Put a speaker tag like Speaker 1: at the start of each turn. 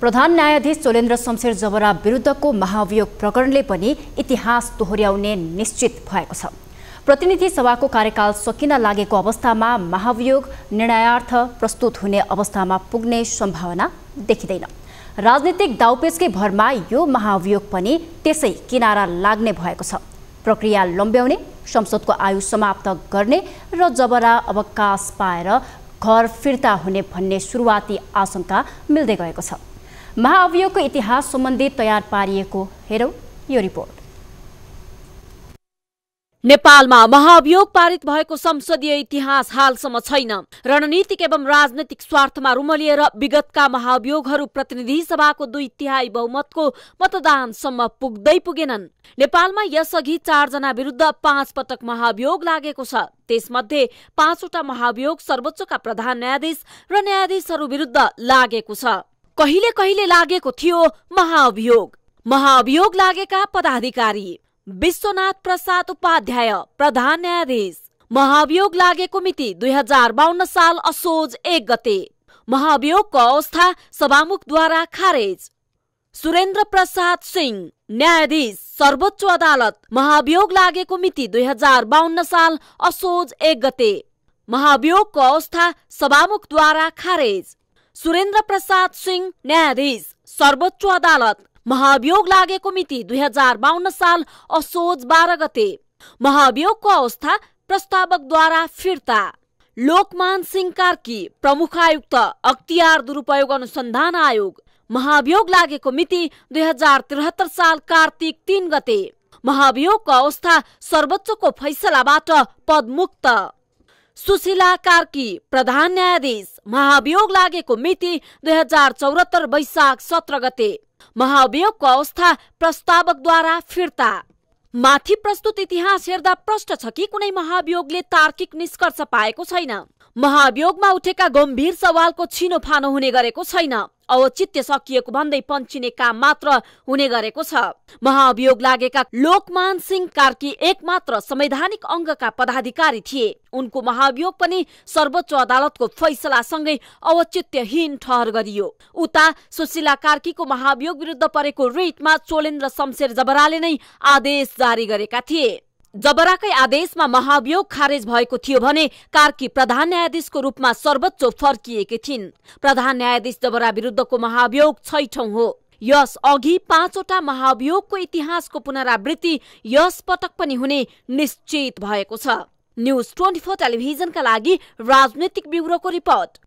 Speaker 1: प्रधान न्यायाधीश चोलेन्द्र शमशेर जबरा विरुद्धको महाभियोग प्रकरणले पनि इतिहास दोहोर्याउने निश्चित भएको छ प्रतिनिधि सभाको कार्यकाल सकिन लागेको अवस्थामा महाभियोग निर्णयार्थ प्रस्तुत हुने अवस्थामा पुग्ने सम्भावना देखिँदैन राजनीतिक दाउपेचकै भरमा यो महाभियोग पनि त्यसै किनारा लाग्ने भएको छ प्रक्रिया लम्ब्याउने संसदको आयु समाप्त गर्ने र जबरा अवकाश पाएर घर फिर्ता हुने भन्ने सुरुवाती आशंका मिल्दै गएको छ महाअभियोगको इतिहास सम्बन्धी तयार पारिएको हेरौँ यो रिपोर्ट नेपालमा महाअभियोग पारित भएको संसदीय
Speaker 2: इतिहास हालसम्म छैन रणनीतिक एवं राजनैतिक स्वार्थमा रुमलिएर विगतका महाअभियोगहरू प्रतिनिधि सभाको दुई तिहाई बहुमतको मतदानसम्म पुग्दै पुगेनन् नेपालमा यसअघि चारजना विरुद्ध पाँच पटक महाभियोग लागेको छ त्यसमध्ये पाँचवटा महाभियोग सर्वोच्चका प्रधान न्यायाधीश र न्यायाधीशहरू विरुद्ध लागेको छ कहिले कहिले लागेको थियो महाअभियोग महाअभियोग लागेका पदाधिकारी विश्वनाथ प्रसाद उपाध्याय प्रधान न्यायाधीश महाभियोग लागेको मिति दुई हजार बाहन्न साल असोज एक गते महाभियोगको अवस्था सभामुखद्वारा खारेज सुरेन्द्र प्रसाद सिंह न्यायाधीश सर्वोच्च अदालत महाभियोग लागेको मिति दुई हजार बाहन्न साल असोज एक गते महाभियोगको अवस्था सभामुखद्वारा खारेज सुरेन्द्र प्रसाद सिंह न्यायाधीश सर्वोच्च अदालत महाभियोग लागेको मिति दुई हजार बाहन्न साल असोज बाह्र गते महाभियोगको अवस्था प्रस्तावकद्वारा फिर्ता लोकमान सिंह कार्की प्रमुख आयुक्त अख्तियार दुरुपयोग अनुसन्धान आयोग महाभियोग लागेको मिति दुई हजार त्रिहत्तर साल कार्तिक तिन गते महाभियोगको अवस्था सर्वोच्चको फैसलाबाट पदमुक्त सुशीला कार्की प्रधान न्यायाधीश महाभियोग लागेको मिति दुई हजार चौरात्तर वैशाख सत्र गते महाभियोगको अवस्था प्रस्तावकद्वारा फिर्ता माथि प्रस्तुत इतिहास हेर्दा प्रष्ट छ कि कुनै महाभियोगले तार्किक निष्कर्ष पाएको छैन महाभियोगमा उठेका गम्भीर सवालको छिनोफानो हुने गरेको छैन औचित्य सकिएको भन्दै पञ्चिने काम मात्र हुने गरेको छ महाअभियोग लागेका लोकमान सिंह कार्की एकमात्र संवैधानिक अङ्गका पदाधिकारी थिए उनको महाभियोग पनि सर्वोच्च अदालतको फैसलासँगै औचित्यहीन ठहर गरियो उता सुशीला कार्कीको महाभियोग विरुद्ध परेको रिटमा चोलेन्द्र शमशेर जबराले नै आदेश जारी गरेका थिए जबराकै आदेशमा महाभियोग खारेज भएको थियो भने कार्की प्रधान न्यायाधीशको रूपमा सर्वोच्च फर्किएकी थिइन् प्रधान न्यायाधीश जबरा विरुद्धको महाभियोग छैठौं हो यस अघि पाँचवटा महाभियोगको इतिहासको पुनरावृत्ति यस पटक पनि हुने निश्चित भएको छ न्युज ट्वेन्टी फोर टेलिभिजनका लागि राजनैतिक ब्युरोको रिपोर्ट